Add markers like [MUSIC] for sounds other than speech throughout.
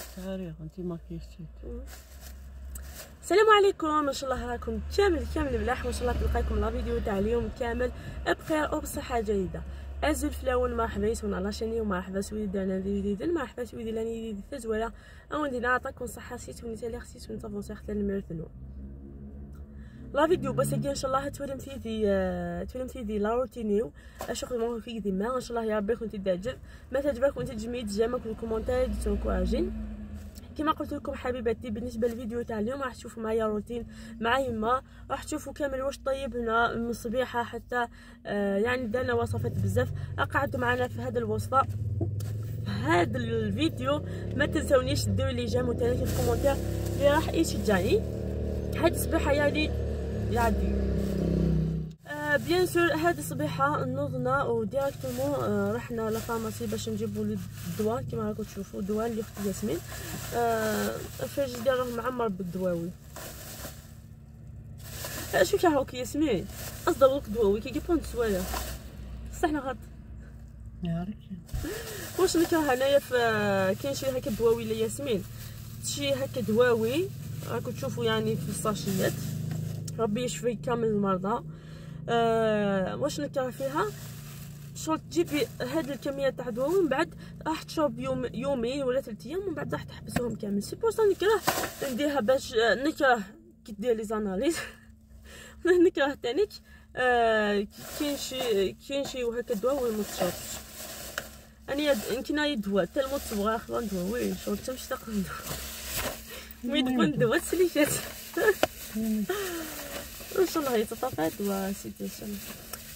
السلام عليكم ان شاء الله راكم كامل كامل ملاح وان شاء الله تلقاكم لا فيديو تاع اليوم كامل بخير وبصحه جيده ازول فلاون مرحبا يسون على شاني ومرحبا سويد دانا فيديو جديد مرحبا سويد لاني جديد التزوله او ندير عطاكم صحه لي تالي خسيتون بونسيغ حتى الميرثنو لا فيديو بس ان شاء الله تولم في ذي آه، تولم في ذي لاورتي نيو اشوف ما في ذي ما ان شاء الله يا ربي كنت تعجب ما تعجبك وانت تجميد جامك والكومنتات تنكواجين كما قلت لكم حبيباتي بالنسبه للفيديو تاع اليوم راح تشوفوا معايا روتين مع يما راح تشوفوا كامل واش طيب هنا من الصبيحه حتى آه، يعني دانا وصفات بزاف اقعدوا معنا في هذه الوصفه هذا الفيديو ما تنسونيش ديروا لي جيم وتاني في الكومونتير اللي راح يشجعني هاد الصبيحه يعني يعدي بيان سور هذه الصبيحه نوضنا وديريكتومون آه، رحنا لفارماسي باش نجيبو الدواء كيما راكم تشوفوا الدواء اللي اخت ياسمين آه، الفرج راه معمر بالدواوي اش فيك كيعرفوك ياسمين اصدر لك دواوي كيجيبو عند السوايع بصح انا غلط واش نكره هنايا آه، كاين شي هكا دواوي لياسمين شي هكا دواوي راكم تشوفوا يعني في الساشيات ربي يشفي كامل المرضى أه واش نكره فيها شرط تجيبي هاد الكميه تاع الدواء ومن بعد راح تشرب يوم يومين ولا ثلاث ايام ومن بعد راح تحبسهم كامل سي بور نكره نديرها باش آه، نكره كي دير لي زاناليز [LAUGHS] نكره تانيك آه كاين شي كاين شي وهكا دواء وين ما تشربش انا يمكن اي دواء حتى الموت تبغى اخر دواء وي شرط تمشي تاخذ دواء [LAUGHS] ويدبن دواء تسليفات وان شاء الله يتطفات وسيدي ان شاء الله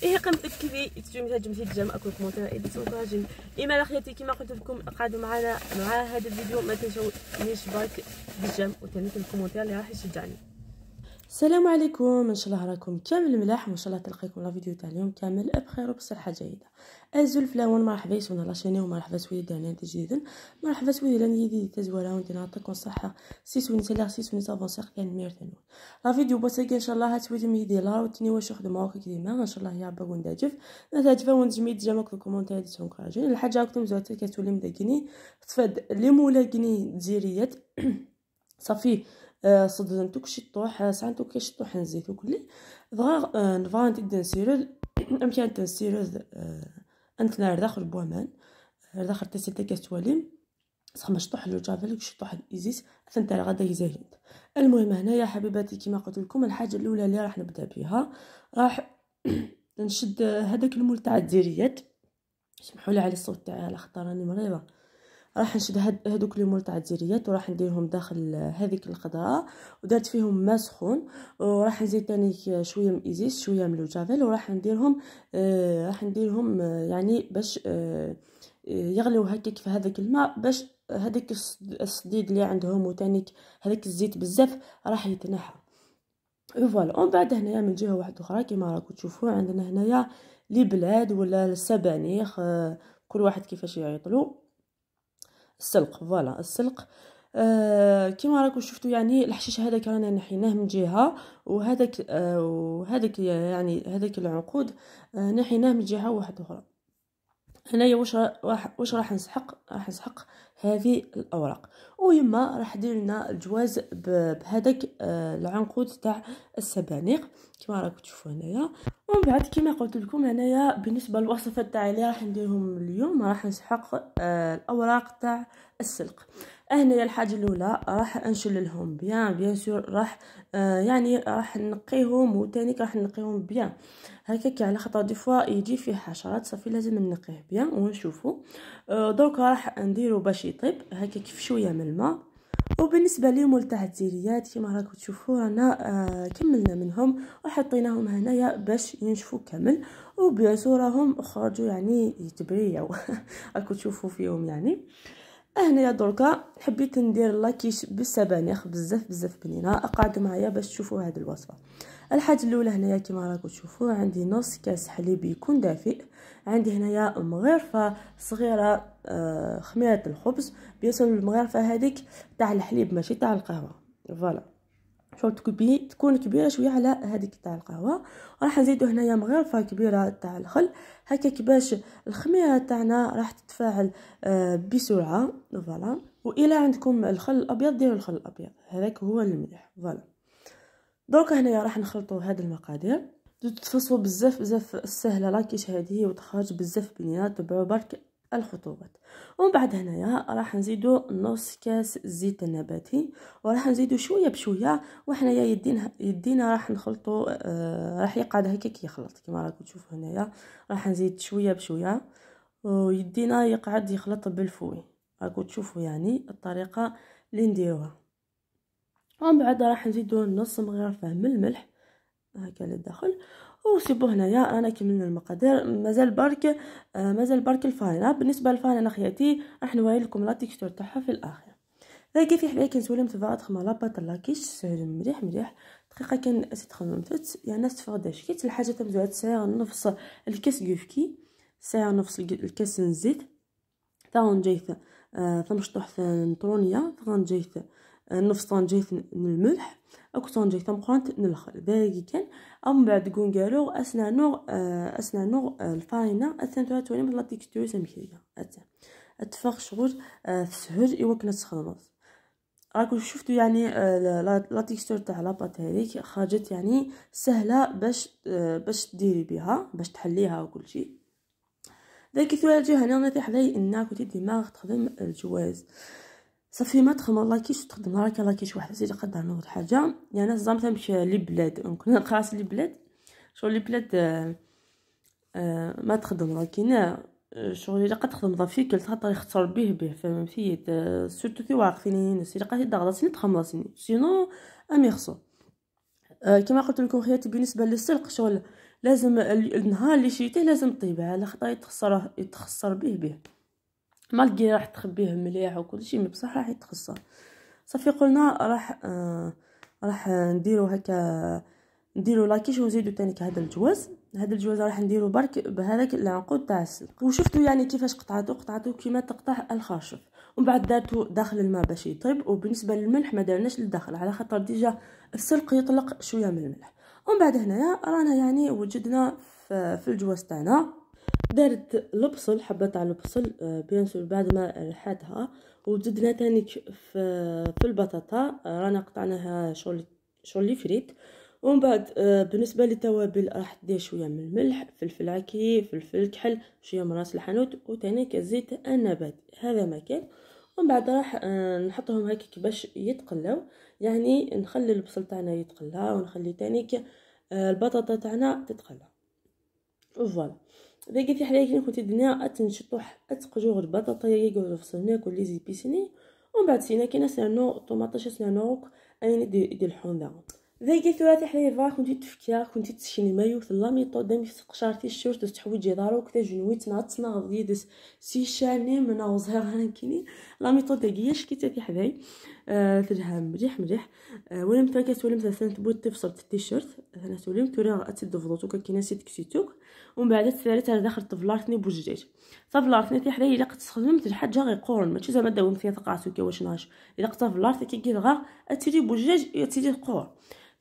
ايه قمت كيفي تجمع تجمع تجمع اكو كومونتير ايدي تنكراجين ايما اخياتي كيما قلت لكم قعدوا معنا مع هذا الفيديو ما تنساونيش بايك بالجيم وتنسوا الكومونتير اللي راح يشجعني السلام عليكم ان شاء الله راكم كامل ملاح وان شاء الله تلقيكم لا فيديو تاع اليوم كامل بخير وبصحه جيده ازول فلاون مرحبا لا شيني ومرحبا سويدي دانا جديد مرحبا سويدي لان يدي تزولا وانت نعطيكم الصحه سيسو نسلا سيسو نسافون سيق كان ميرتنون لا فيديو بوسيك ان شاء الله سويدي ميدي لا وتني واش خدمه ماوك ديما ان شاء الله يا وندجف نتاجف ونجمي نتا جف وانت جميد جاما كل كومونتير دي تونكراجين الحاجه راكم زوات كتولي مدقني تفاد لي مولا كني [CLEARS THROAT] صافي آه، صدمتو كشي طوح آه، سعنتو كاش طوح نزيت وكلي دغا نفان آه، تيد نسيرو امكان تنسيرو نار داخل بوامان داخل تسيتا كاستواليم صح ما شطوح لو جافل شطح ايزيس حتى غدا يزايد المهم هنايا حبيباتي كما قلت لكم الحاجه الاولى اللي راح نبدا بها راح [COUGHS] نشد هذاك المول تاع الديريات سمحوا لي على الصوت تاعي على خاطر راني مريضه راح نشد هذوك لي مول تاع الجيريات وراح نديرهم داخل هذيك الخضره ودرت فيهم ما سخون وراح نزيد ثاني شويه من ايزيس شويه من لوجافيل وراح نديرهم آه راح نديرهم آه، يعني باش آه يغليو هكاك في هذاك الماء باش هذاك الصديد اللي عندهم وثاني هذاك الزيت بزاف راح يتنحى فوالا ومن بعد هنايا من جهه واحده اخرى كما راكم تشوفوا عندنا هنايا لي بلاد ولا السبانيخ كل واحد كيفاش يعيطلو السلق فوالا السلق آه كيما راكم شفتوا يعني الحشيش هذاك رانا نحيناه من جهه وهذاك آه وهذاك يعني هذاك العنقود آه نحيناه من جهه واحده اخرى هنايا واش راح واش راح نسحق راح نسحق هذه الاوراق ويما راح دير لنا الجواز بهذاك آه، العنقود تاع السبانيق كما راكم تشوفوا هنايا ومن بعد كما قلت لكم هنايا بالنسبه للوصفه تاعي اللي راح نديرهم اليوم راح نسحق آه، الاوراق تاع السلق هنا الحاجه الاولى راح لهم بيان بيان سور راح آه يعني راح نقيهم وتانيك راح نقيهم بيان هكاك على خاطر دي فوا يجي فيه حشرات صافي لازم نقيه بيان ونشوفو آه دوك راح نديرو باش يطيب هكاك في شويه من الماء وبالنسبه ليمول تاع الزيريات كيما راكم تشوفوا رانا آه كملنا منهم وحطيناهم هنايا باش ينشفوا كامل وبيان سور راهم خرجوا يعني يتبريعوا [LAUGHS] راكم تشوفوا فيهم يعني يا دركا حبيت ندير لاكيش بالسبانخ بزاف بزاف بنينه اقعدوا معايا باش تشوفوا هذه الوصفه الحاجه الاولى هنايا كما راكم تشوفوا عندي نص كاس حليب يكون دافئ عندي هنايا مغرفه صغيره آه، خميره الخبز بيسر المغرفه هذيك تاع الحليب ماشي تاع القهوه فوالا شغل تكون كبيره شويه على هذيك تاع القهوه راح نزيدو هنايا مغرفه كبيره تاع الخل هكا باش الخميره تاعنا راح تتفاعل آه، بسرعه فوالا والى عندكم الخل الابيض ديروا الخل الابيض هذاك هو المليح فوالا دونك هنايا راح نخلطو هاد المقادير تفصلوا بزاف بزاف السهله لاكيش هذه وتخرج بزاف بنينه تبعوا برك الخطوات ومن بعد هنايا راح نزيدو نص كاس الزيت النباتي وراح نزيدو شويه بشويه وحنايا يدينا يدينا راح نخلطو آه راح يقعد هكاك يخلط كما راكم تشوفوا هنايا راح نزيد شويه بشويه ويدينا يقعد يخلط بالفوي راكم تشوفوا يعني الطريقه اللي نديروها ومن بعد راح نزيدو نص مغرفه من الملح هكا للداخل وسيبو هنايا انا كملنا المقادير مازال برك آه، مازال برك الفارينه بالنسبه للفارينه خياتي راح نوري لكم لا تيكستور تاعها في الاخر ذاك في حبايا كنسولم تبع تخمر لاباط لاكيش سهل مليح مليح دقيقه كان تخممت يعني تفردش كي الحاجه تمزوع ساعه نفس الكاس كوفكي ساعه نفس الكاس نزيت تا نجيت آه، ثمشطوح في نطرونيه ثغنجيت نفس طنجيت الملح اكو طنجيت مقرنت نلخل ذلك كان من بعد كون قالو اسنا نوغ آه، اسنا نوغ آه، الفارينة اثن تولى تولي من لاتيكتور سمكريه اثن اتفق شغل تسهج آه، ايوا كنا تخدمت راكم شفتوا يعني لا تيكستور تاع لاباط هذيك خرجت يعني سهله باش باش ديري بها باش تحليها وكل شيء ذاك هاني الجهني نطيح لي انك تدماغ تخدم الجواز صافي ما تخمر لاكيش تخدم راك لاكيش واحد زيد قدر نوض حاجه يا يعني ناس زعما تمشي لبلاد بلاد نقراس لي شغل لي بلاد آه، آه، ما تخدم لكن آه، شغل الا قد تخدم ضافي كل خاطر يختار به به في سورتو في واقفين هنا سي قاعد سي تخمرسني سينو ام يخصو كما قلت لكم خياتي بالنسبه للسلق شغل لازم النهار اللي شريته لازم طيبه على خاطر يتخسر يتخسر به به مالكي راح تخبيه مليح وكل شيء بصح راح يتخسر صافي قلنا راح آه راح نديرو هكا نديرو لاكيش ونزيدو تانيك هذا الجواز هذا الجواز راح نديرو برك بهذاك العنقود تاع السلق وشفتو يعني كيفاش قطعتو قطعتو كيما تقطع الخاشف ومن بعد دارتو داخل الماء باش يطيب وبالنسبه للملح ما دارناش للداخل على خاطر ديجا السلق يطلق شويه من الملح ومن بعد هنايا رانا يعني وجدنا في الجواز تاعنا درت البصل حبات على البصل آه، بيان سور بعد ما ريحتها وزدنا ثاني في البطاطا آه، رانا قطعناها شغل شغل فريت ومن بعد آه، بالنسبه للتوابل راح دير شويه من الملح فلفل عكي فلفل كحل شويه من راس الحانوت وثاني زيت النبات هذا ما كان ومن بعد راح نحطهم هكاك باش يتقلاو يعني نخلي البصل تاعنا يتقلى ونخلي ثاني البطاطا تاعنا تتقلى فوالا اذا قلت حاجه كي كنت دنا تنشطو اتقجو غير البطاطا يا غير ناكل كل لي زيبيسيني ومن بعد سينا كاين سانو طوماطيش سانو اين دي, دي الحنظه ذيك ثلاثي حليفا كنتي تفكيا كنتي تشكيني مايو في ميطو دامي في قشارتي الشور تحويج دارو كتا جنوي نعطسنا غدي دس سي شاني من وزهر هانكيني ميطو داكيا شكيتا في حداي آه تلهم مليح مليح آه ولم تاكا سولم ثلاثة تبوت تفصل التيشيرت انا سولم تورا اتدفضوتو كاكينا سيت كسيتوك ومن بعد الثالث انا دخلت في لارثني بوجدات صافي لارثني في حدايا الا تستخدم الحاجه غير قرن ماشي زعما داوم فيها تقاسو كي واش ناش الا قطا في لارثني كي كي غا اتيري بوجدات اتيلي قور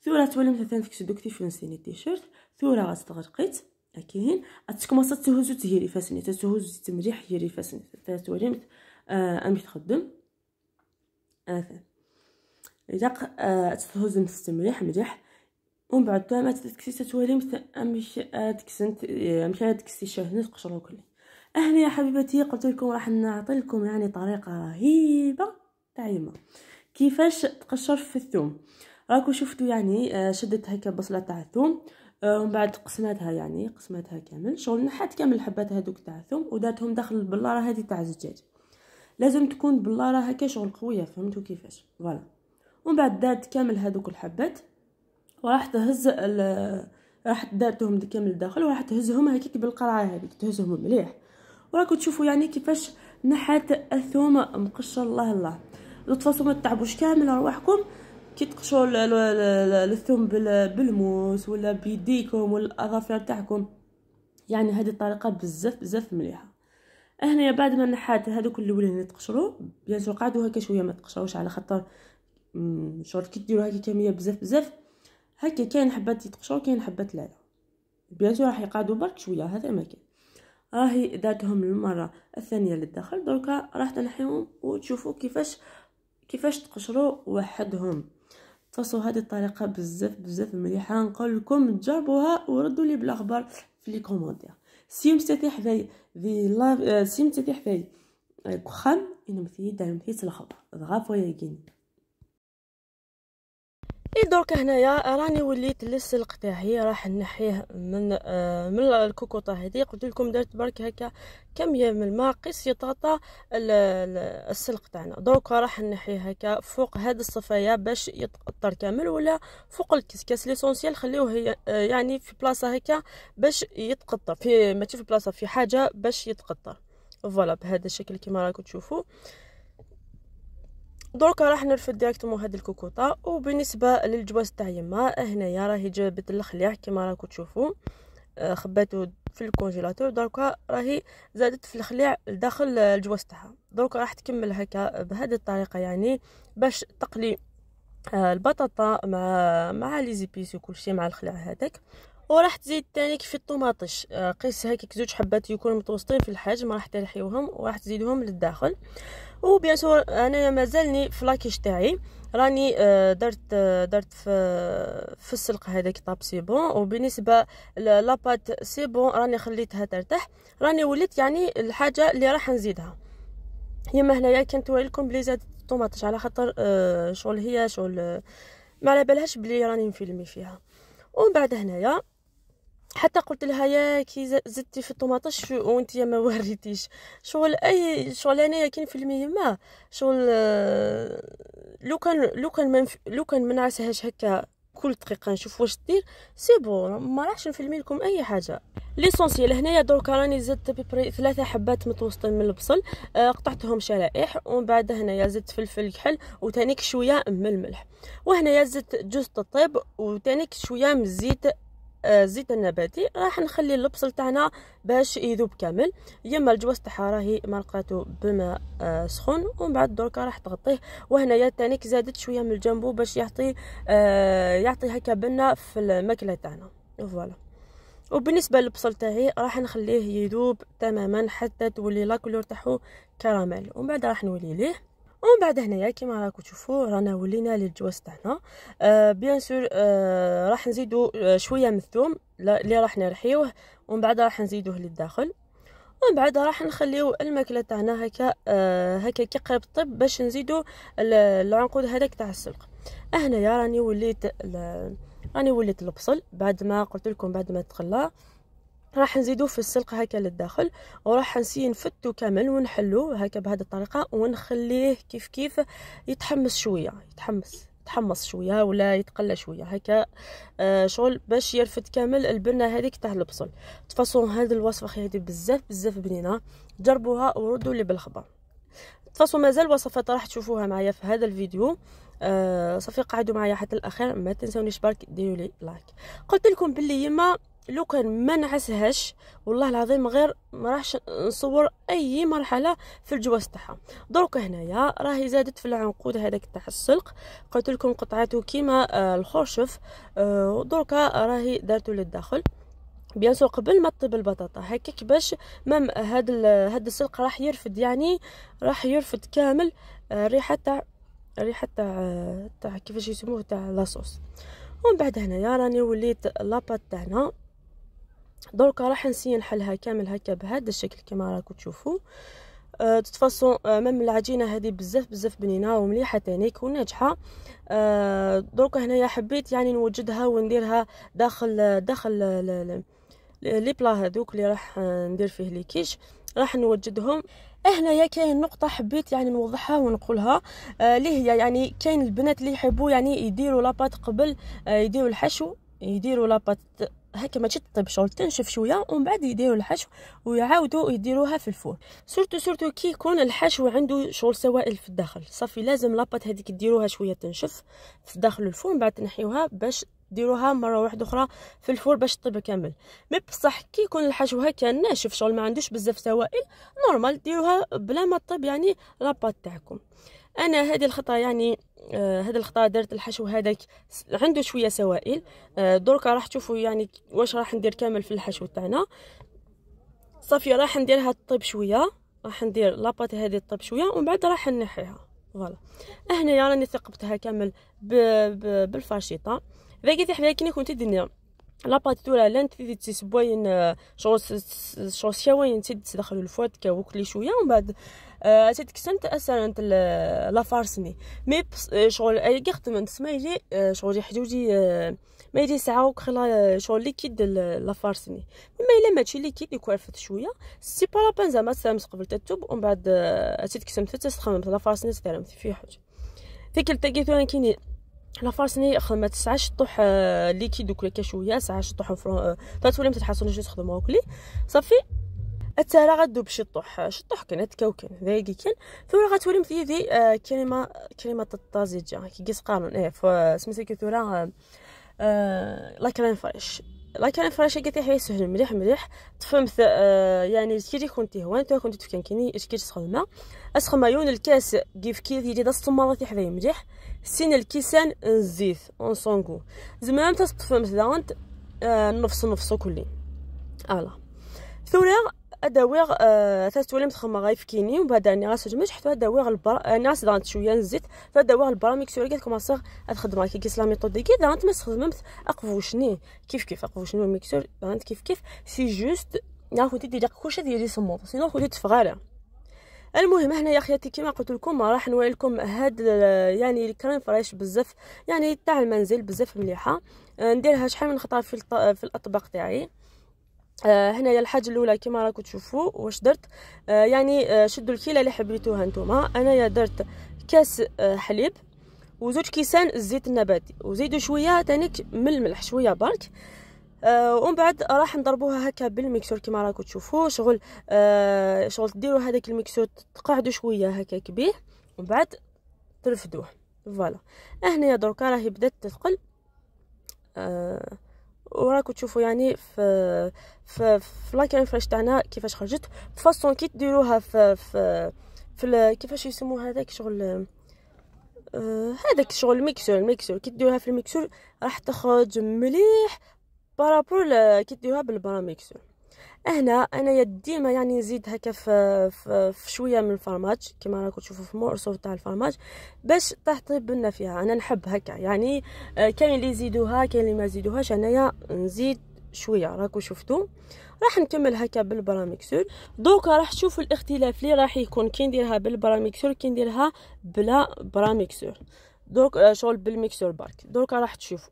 ثورة تولم ثلاثة تكسدوك في تي تيشيرت ثورة غتستغرقيت اكين اتكمصت تهزو تهيري فاسني تهزو تمريح هيري فاسني ثلاثة تولم آه، امي تخدم اثان آه، اذا آه، تهزم تستمريح مليح ومن بعد ما تتكسي مثل امش تكسنت آه، مش تكسي شهنت قشرو كلي اهلا يا حبيبتي قلت لكم راح نعطي لكم يعني طريقه رهيبه تاع يما كيفاش تقشر في الثوم راكو شفتوا يعني آه، شدت هكا بصله تاع الثوم آه، ومن بعد قسمتها يعني قسمتها كامل شغل نحات كامل الحبات هذوك تاع الثوم ودارتهم داخل البلاره هذه تاع الزجاج لازم تكون بلاره هكا شغل قويه فهمتوا كيفاش فوالا ومن بعد دارت كامل هذوك الحبات وراح تهز راح دارتهم كامل الداخل وراح تهزهم هكيك بالقرعه هذيك تهزهم مليح وراكم تشوفوا يعني كيفاش نحات الثوم مقشر الله الله لطفاس ما تتعبوش كامل ارواحكم كي تقشوا الثوم بالموس ولا بيديكم ولا الاظافر تاعكم يعني هذه الطريقه بزاف بزاف مليحه هنا بعد ما نحات هذوك الاولين تقشروا بيان سور قعدوا هكا شويه ما تقشروش على خاطر شورت كي ديروا هكا كميه بزاف بزاف هكا كاين حبات يتقشرو كاين حبات لا لا بيان راح يقعدوا برك شويه هذا ما كاين راهي داتهم المره الثانيه للداخل دركا راح تنحيهم وتشوفوا كيفاش كيفاش تقشروا وحدهم فصو هذه الطريقه بزاف بزاف مليحه نقول لكم تجربوها وردوا لي بالاخبار في لي كومونتير سيم ستتيح في في لاف سيم ستتيح في أه، كخم انا في دايم في الخبر غافو يا جيني اي دروك هنايا راني وليت للسلق تاعي راح نحيه من آه من الكوكوطه هذه قلت لكم درت برك هكا كميه من الماء قيس يطاطا السلق تاعنا دروك راح نحيه هكا فوق هاد الصفايا باش يتقطر كامل ولا فوق الكسكاس ليسونسييل خليوه آه، يعني في بلاصه هكا باش يتقطر في ماشي في بلاصه في حاجه باش يتقطر فوالا بهذا الشكل كما راكم تشوفوا دركا راح نرفد ديريكتومون هاد الكوكوطه وبالنسبه للجواز تاع يما هنايا راهي جابت الخليع كما راكم تشوفوا آه، خباتو في الكونجيلاتور دركا راهي زادت في الخليع لداخل الجواز تاعها دركا راح تكمل هكا بهذه الطريقه يعني باش تقلي آه، البطاطا مع مع لي زيبيس وكل شيء مع الخليع هذاك وراح تزيد تاني كيف الطوماطيش آه، قيس هكاك زوج حبات يكونوا متوسطين في الحجم راح ترحيوهم وراح تزيدهم للداخل وبيان سور انا مازالني في لاكيش تاعي راني آه، درت آه، درت في في السلق هذاك طاب سي بون وبالنسبه لاباط سي بون راني خليتها ترتاح راني وليت يعني الحاجه اللي راح نزيدها يما هنايا كنتوري لكم بلي زادت الطوماطيش على خاطر شغل هي شغل ما على بالهاش بلي راني نفيلمي فيها ومن بعد هنايا حتى قلت لها يا كي زدتي في الطوماطيش وانت ما وريتيش شغل اي شغل انايا كاين في المية ما شغل آه، لو كان لو كان منف... لو كان ما نعسهاش هكا كل دقيقه نشوف واش دير سي بون ما راحش نفلمي لكم اي حاجه ليسونسييل هنايا دركا راني زدت ببري ثلاثه حبات متوسطين من البصل آه، قطعتهم شرائح ومن بعد هنايا زدت فلفل كحل وتانيك شويه من الملح وهنايا زدت جوز الطيب وتانيك شويه من الزيت الزيت آه، النباتي راح نخلي البصل تاعنا باش يذوب كامل يما الجواز تاعها راهي مرقاتو بماء آه، سخون ومن بعد دركا راح تغطيه وهنايا تانيك زادت شويه من الجنبو باش يعطي آه، يعطي هكا بنه في الماكله تاعنا فوالا وبالنسبه للبصل تاعي راح نخليه يذوب تماما حتى تولي لا كولور تاعو كراميل ومن بعد راح نولي ليه ومن بعد هنايا كيما راكم تشوفوا رانا ولينا للجواز تاعنا آه بيان سور آه راح نزيدو آه، شويه من الثوم اللي راح نرحيوه ومن بعد راح نزيدوه للداخل ومن بعد راح نخليو الماكله تاعنا هكا آه هكا كي قريب الطب باش نزيدو العنقود هذاك تاع السلق هنايا راني وليت راني وليت البصل بعد ما قلت لكم بعد ما تقلى راح نزيدوه في السلق هكا للداخل وراح نسي نفتو كامل ونحلو هكا بهذه الطريقه ونخليه كيف كيف يتحمس شويه يتحمس يتحمص شويه ولا يتقلى شويه هكا آه شغل باش يرفد كامل البنه هذيك تاع البصل تفاصون هذه الوصفه خي هذه بزاف بزاف بنينه جربوها وردوا لي بالخبر تفاصو مازال وصفات راح تشوفوها معايا في هذا الفيديو آه صافي قعدوا معايا حتى الاخير ما تنسونيش برك ديروا لي لايك قلت لكم باللي يما لو كان ما نعسهاش والله العظيم غير ما راحش نصور اي مرحله في الجواز تاعها دروك هنايا راهي زادت في العنقود هذاك تاع السلق قلت لكم قطعته كيما آه، الخرشف آه راهي دارته للداخل بيان سو قبل ما تطيب البطاطا هكاك باش مام هاد هاد السلق راح يرفد يعني راح يرفد كامل آه، الريحه تاع الريحه تاع تاع كيفاش يسموه تاع لاصوص ومن بعد هنايا راني وليت لاباط تاعنا دركا راح نسي نحلها كامل هكا بهذا الشكل كما راكم تشوفوا أه تتفاصون آه، مام العجينه هذه بزاف بزاف بنينه ومليحه تانيك وناجحه أه دركا هنايا حبيت يعني نوجدها ونديرها داخل داخل لي بلا هذوك اللي راح آه، ندير فيه لي كيش راح نوجدهم إيه، هنايا كاين نقطه حبيت يعني نوضحها ونقولها اللي آه هي يعني كاين البنات اللي يحبوا يعني يديروا لاباط قبل آه يديروا الحشو يديروا لاباط هكا ماشي طيب شغل تنشف شويه ومن بعد يديروا الحشو ويعاودوا يديروها في الفور سورتو سورتو كي يكون الحشو عنده شغل سوائل في الداخل صافي لازم لاباط هذيك ديروها شويه تنشف في داخل الفور من بعد تنحيوها باش ديروها مره واحده اخرى في الفور باش طيب كامل مي بصح كي يكون الحشو هكا ناشف شغل ما عندوش بزاف سوائل نورمال ديروها بلا ما طيب يعني لاباط تاعكم انا هذه الخطا يعني آه الخطا درت الحشو هذاك عنده شويه سوائل آه دركا راح تشوفوا يعني واش راح ندير كامل في الحشو تاعنا صافي راح نديرها تطيب شويه راح ندير لاباط هذه تطيب شويه ومن بعد راح نحيها فوالا هنايا راني ثقبتها كامل بالفرشيطه ذاك في حدا كيني كنت دنيا لا باتورا لان تدي تسبوين شغل شغل شاوين تدي تدخلوا الفوات كوكلي شويه ومن بعد آه تتكسنت اسانت لا فارسني مي شغل اي كي خدمت يجي شغل حجوجي ما يجي ساعه وكخلا شغل ليكيد لا فارسني مي ما الا ماشي ليكيد يكرفت شويه سي با لا بان زعما تسامس قبل تتوب ومن بعد تتكسمت تستخدم لا فارسني تتعلم في حاجه فكرة تاكيتو انا كيني حنا فارسني خدمة تسعة شطوح آه، ليكيد دوك كشوية تسعة شطوح فرون آه، تولي ما تحصلوش تخدموها وكلي صافي التارا غدوب شطوح آه، شطوح كان هاد كان ذاكي كان ثورا غتولي مثلي ذي كريمة كريمة الطازجه كي قيس قانون ايه سميتها كي ثورا لا كريم فريش لا كريم فريش قالت لي سهل مليح مليح تفهمت يعني كي كنتي هو تو كنتي تفكن كيني كي تخدمها اسخما يون الكاس كيف كي دا دا راه تيحيا مليح سين الكيسان الزيت اون زعما انت تصطفى مثلا آه نفس نفسو كلي الا ثورا اداويغ آه تستولم تخمى غاي كيني ومن بعد راني مش حتى اداويغ البرا آه، ناس دانت شويه نزيت فاداويغ البراميكسور كي كوماسيغ تخدم كي كيس لا ميثود كي دانت ما استخدمت اقفوشني كيف كيف اقفوشني ميكسور دانت كيف كيف سي جوست غاخدي ديريا كلشي ديالي سموط سينو خذيت فغاله المهم هنا يا خياتي كما قلت لكم راح نوري لكم هاد يعني الكريم فريش بزاف يعني تاع المنزل بزاف مليحه آه، نديرها شحال من خطره في في الاطباق تاعي آه هنايا الحاجه الاولى كما راكم تشوفوا واش درت آه يعني آه شدوا الكيله اللي حبيتوها نتوما انايا درت كاس آه حليب وزوج كيسان الزيت النباتي وزيدوا شويه تانيك من الملح شويه برك آه ومن بعد راح نضربوها هكا بالميكسور كما راكم تشوفوا شغل آه شغل ديروا هذاك الميكسور تقعدوا شويه هكا كبير ومن بعد ترفدوه فوالا هنا دركا راهي بدات تثقل آه وراكم تشوفوا يعني في في في فريش تاعنا كيفاش خرجت فاصون كي ديروها في في في كيفاش يسموه هذاك شغل آه شغل الميكسور الميكسور كي ديروها في الميكسور راح تخرج مليح بارابول كي ديروها بالبراميكسون هنا انايا ديما يعني نزيد هكا في, في, في شويه من الفرماج كما راكم تشوفوا في مورسو تاع الفرماج باش تحطيب لنا فيها انا نحب هكا يعني كاين اللي يزيدوها كاين اللي ما يزيدوهاش انايا نزيد شويه راكو شفتوا راح نكمل هكا بالبراميكسور دوكا راح تشوفوا الاختلاف اللي راح يكون كي نديرها بالبراميكسور كي نديرها بلا براميكسور دوك شغل بالميكسور برك دوكا راح تشوفوا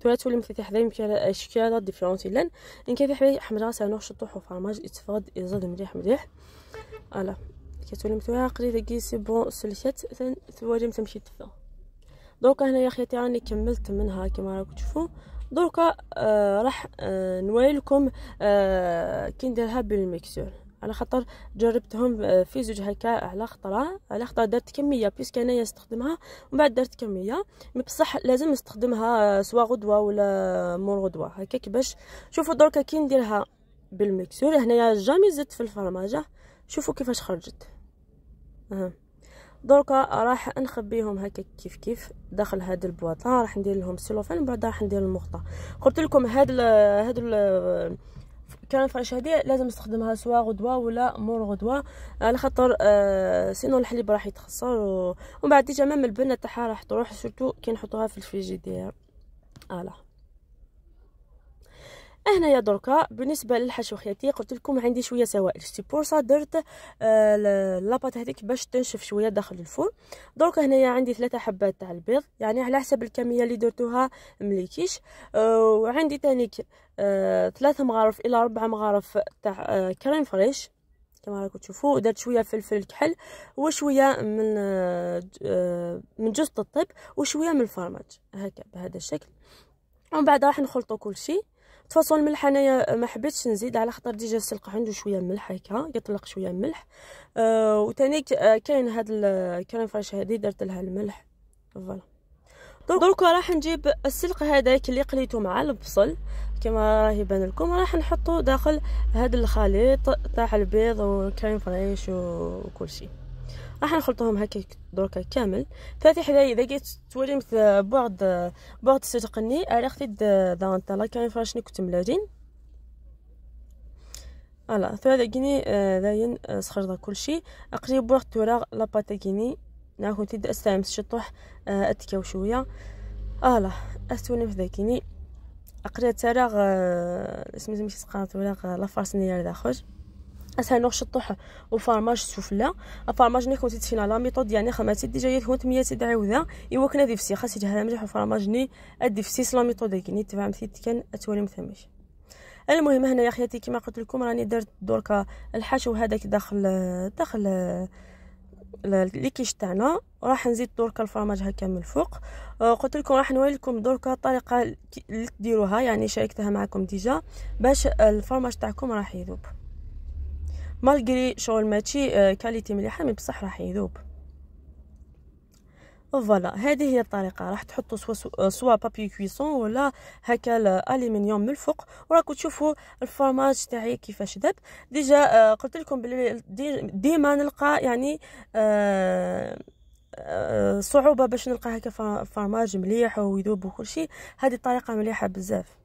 تولي واللي متتحضرين بشكل اشكال ديفيرونتي لان ان كان في حبايب حمراء سانوح شطوح وفرماج اتفرد يزاد مليح مليح الا كتولي متوها قريت كي سي بون سلكت تواجم تمشي تفا دروكا هنا يا اخياتي راني كملت منها كما راكم تشوفوا دروكا آه راح آه نوري آه كي نديرها بالميكسور على خاطر جربتهم آه، في زوج هكا على خطره على خطره درت كميه بيسك انايا نستخدمها ومن بعد درت كميه مي بصح لازم نستخدمها آه، سوا غدوه ولا مور غدوه هكاك باش شوفوا دركا كي نديرها بالميكسور هنايا جامي زدت في الفرماجه شوفوا كيفاش خرجت أه. دركا راح نخبيهم هكا كيف كيف داخل هاد البواطه راح ندير لهم سيلوفان من بعد راح ندير المغطى قلت لكم هاد ال هاد ال كانت فرشة هذه لازم نستخدمها سواء غدوة ولا مور غدوة على خاطر آه، سينو الحليب راح يتخسر ومن بعد ديجا مام البنة تاعها راح تروح سورتو كي نحطوها في الفريجيدير الا آه يا دركا بالنسبه خياتي قلت لكم عندي شويه سوائل سي بور سا درت آه، لاباط هذيك باش تنشف شويه داخل الفرن دركا هنايا عندي ثلاثه حبات تاع البيض يعني على حسب الكميه اللي درتوها مليكيش آه، وعندي تانيك آه، ثلاثه مغارف الى اربع مغارف تاع كريم فريش كما راكم تشوفوا درت شويه فلفل الكحل وشويه من من جوز الطيب وشويه من الفرماج هكا بهذا الشكل ومن بعد راح نخلطوا كل شيء تفاصل الملح انايا ما حبيتش نزيد على خاطر ديجا السلق عنده شويه ملح هكا يطلق شويه ملح آه وثاني آه، كاين هاد الكريم فريش هادي درت لها الملح فوالا دروك راح نجيب السلق هذاك اللي قليته مع البصل كما راهي بان لكم راح نحطو داخل هذا الخليط تاع البيض وكريم فريش وكل شيء راح نخلطهم هكا دركا كامل ثلاثه حدايا اذا جيت تولي مثل بعد بعد ستقني على خدي دانتا لا كان فاش كنت ملادين فوالا ثلاثه كيني داين كل كلشي اقريب بوغ توراغ لا باتا كيني ناخد تيد استعمل الشطوح اتكاو آه، شويه الا استوني في ذاكيني اقريب تراغ آه، اسمي سميتي تقرا توراغ آه، لا فارسنيه داخل اسهل شطوح وفارماج سفلى فارماج ني كنت تفينا لا ميطود يعني خماتي ديجا هي كنت 100 عوده يوكنا ديفسي خاص تهلا مليح وفارماج ني اديفسي لا ميطود كني تفهم كان اتولي مثمش المهم هنا يا خياتي كما قلت لكم راني درت دركا الحشو هذاك داخل داخل الكيش تاعنا راح نزيد دركا الفرماج هكا من الفوق آه، قلت لكم راح نوري لكم دركا الطريقه اللي تديروها يعني شاركتها معكم ديجا باش الفرماج تاعكم راح يذوب مالغري شغل ماشي آه، كاليتي مليحه مي بصح راح يذوب فوالا هذه هي الطريقه راح تحطوا سوا آه، سوا بابي كويسون ولا هكا الالومنيوم من الفوق وراكم تشوفوا الفرماج تاعي كيفاش ذاب ديجا آه، قلت لكم بلي ديما نلقى يعني صعوبه باش نلقى هكا فرماج مليح ويذوب وكل شيء هذه الطريقه مليحه بزاف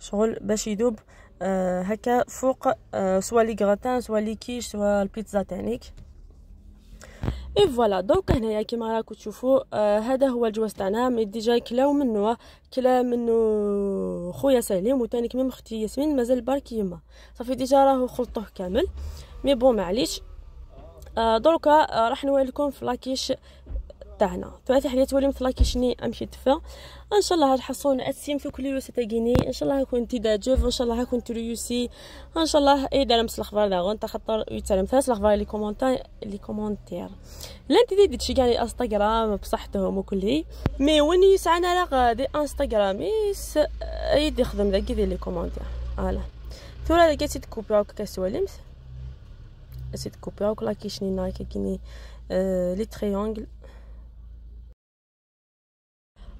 شغل باش يذوب آه هكا فوق آه سوا لي غراتان سوا لي كيش سوا البيتزا تانيك اي فوالا دونك هنايا كيما راكم تشوفوا آه هذا هو الجواز تاعنا مي ديجا كلاو منو كلا منو خويا سليم وتانيك كمام اختي ياسمين مازال برك يما صافي ديجا راهو خلطوه كامل مي بون معليش آه دروكا آه راح نوريكم في لاكيش تاعنا تبعتي حاجه تولي مثل كيشني امشي دفا ان شاء الله الحصون اسيم في كل يوسي تاغيني ان شاء الله تي داجوف ان شاء الله يكون تريوسي ان شاء الله اي دارم الاخبار انت خطر يتعلم ثلاث الاخبار لي كومونتير لي كومونتير لا انت ديت شي كاع انستغرام بصحتهم وكلي مي وين يسعنا لا غادي انستغرام يس يدي خدم داك دي لي كومونتير فوالا ثورا داك سيت كوبراوك كسوالمت سيت كوبراوك لا كيشني نايك كيني آه، لي تريونغل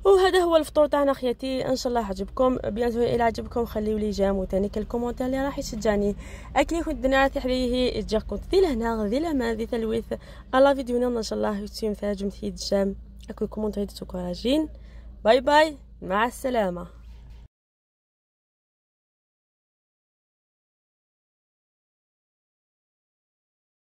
وهذا هو الفطور تاعنا خياتي ان شاء الله عجبكم بيانتو الى عجبكم خليو لي جام وثاني الكومونتير اللي راح يشجعني اكني كنت دنات عليه تجاكم ذي لهنا غدي لما دي تلويث الله فيديونا ان شاء الله يتم فيها جمتي الجام اكو كومونتير راجين باي باي مع السلامه